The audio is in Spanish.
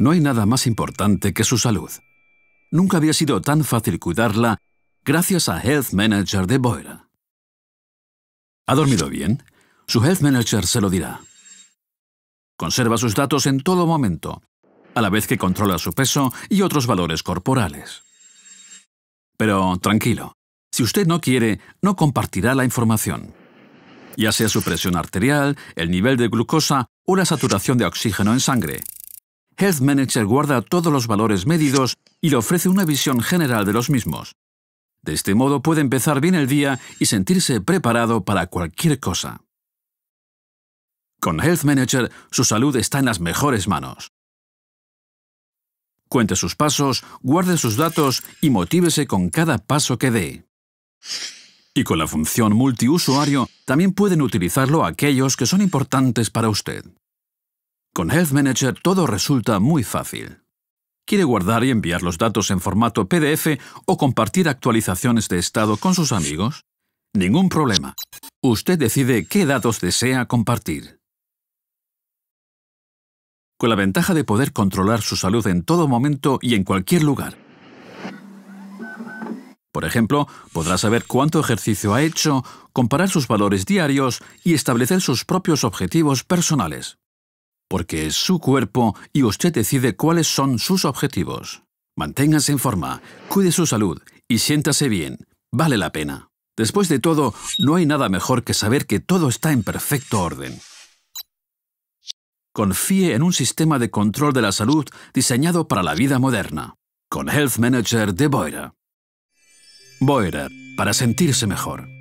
No hay nada más importante que su salud. Nunca había sido tan fácil cuidarla gracias a Health Manager de Boyle. ¿Ha dormido bien? Su Health Manager se lo dirá. Conserva sus datos en todo momento, a la vez que controla su peso y otros valores corporales. Pero tranquilo, si usted no quiere, no compartirá la información. Ya sea su presión arterial, el nivel de glucosa o la saturación de oxígeno en sangre, Health Manager guarda todos los valores medidos y le ofrece una visión general de los mismos. De este modo puede empezar bien el día y sentirse preparado para cualquier cosa. Con Health Manager, su salud está en las mejores manos. Cuente sus pasos, guarde sus datos y motívese con cada paso que dé. Y con la función multiusuario, también pueden utilizarlo aquellos que son importantes para usted. Con Health Manager todo resulta muy fácil. Quiere guardar y enviar los datos en formato PDF o compartir actualizaciones de estado con sus amigos? Ningún problema. Usted decide qué datos desea compartir. Con la ventaja de poder controlar su salud en todo momento y en cualquier lugar. Por ejemplo, podrá saber cuánto ejercicio ha hecho, comparar sus valores diarios y establecer sus propios objetivos personales porque es su cuerpo y usted decide cuáles son sus objetivos. Manténgase en forma, cuide su salud y siéntase bien. Vale la pena. Después de todo, no hay nada mejor que saber que todo está en perfecto orden. Confíe en un sistema de control de la salud diseñado para la vida moderna, con Health Manager de Boira. Boira, para sentirse mejor.